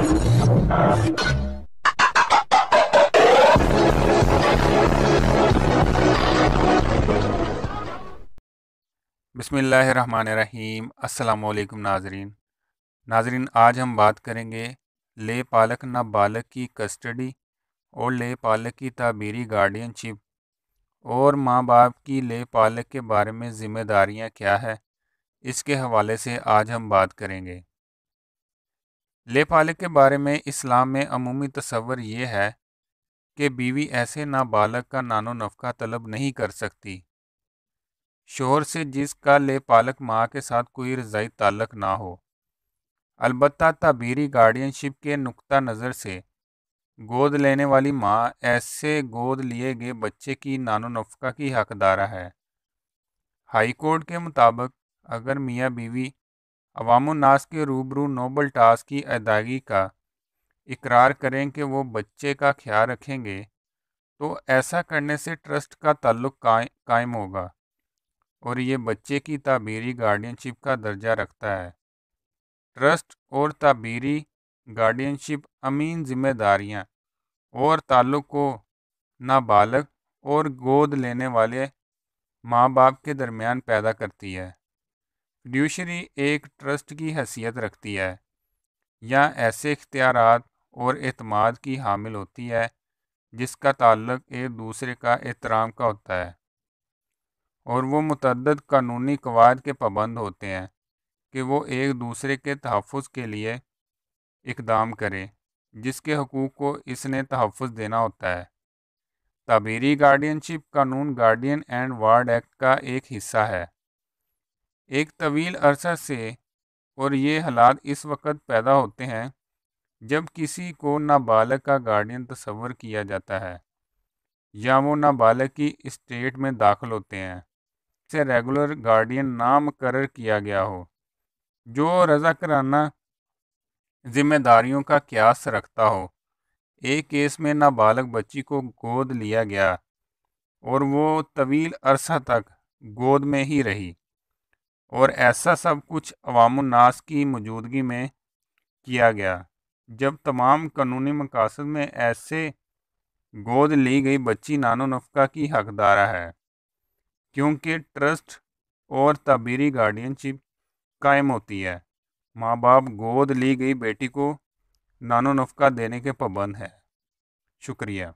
बसमीम अल्लाम नाजरीन नाजरीन आज हम बात करेंगे ले पालक ना बालक की कस्टडी और ले पालक की ताबीरी गार्डियनशिप और माँ बाप की ले पालक के बारे में ज़िम्मेदारियाँ क्या है इसके हवाले से आज हम बात करेंगे ले पालक के बारे में इस्लाम में अमूमी तस्वर ये है कि बीवी ऐसे नाबालग का नानो नफका तलब नहीं कर सकती शोर से जिसका पालक माँ के साथ कोई रजाई ताल्लक ना हो अलबत् तबीरी गार्डियनशिप के नुक्ता नज़र से गोद लेने वाली माँ ऐसे गोद लिए गए बच्चे की नानो नफका की हकदारा है हाईकोर्ट के मुताबिक अगर मियाँ बीवी अवामनास के रूबरू नोबल टास्क की अदायगी का इकरार करें कि वो बच्चे का ख्याल रखेंगे तो ऐसा करने से ट्रस्ट का ताल्लुक कायम होगा और ये बच्चे की ताबीरी गार्डियनशिप का दर्जा रखता है ट्रस्ट और ताबीरी गार्डियनशिप अमीन जिम्मेदारियां और ताल्लुक को नाबालग और गोद लेने वाले माँ बाप के दरमियान पैदा करती है फिड्यूशरी एक ट्रस्ट की हैसियत रखती है या ऐसे इख्तियार और अतमाद की हामिल होती है जिसका ताल्लक एक दूसरे का एहतराम का होता है और वो मतद कानूनी कवायद के पाबंद होते हैं कि वो एक दूसरे के तहफ़ के लिए इकदाम करें जिसके हकूक़ को इसने तहफ़ देना होता है तबीरी गार्डियनशिप कानून गार्डियन एंड वार्ड एक्ट का एक हिस्सा है एक तवील अरसा से और ये हालात इस वक्त पैदा होते हैं जब किसी को नाबालग का गार्डियन तस्वर किया जाता है या वो नाबालग की स्टेट में दाखिल होते हैं से रेगुलर गार्डियन नाम मुकर किया गया हो जो रजा कराना जिम्मेदारियों का क्यास रखता हो एक केस में नाबालग बच्ची को गोद लिया गया और वो तवील अरसा तक गोद में ही रही और ऐसा सब कुछ अवामनास की मौजूदगी में किया गया जब तमाम कानूनी मकासद में ऐसे गोद ली गई बच्ची नानो नफका की हकदारा है क्योंकि ट्रस्ट और तबीरी गार्डियनशिप कायम होती है माँ बाप गोद ली गई बेटी को नानो नफका देने के पाबंद है शुक्रिया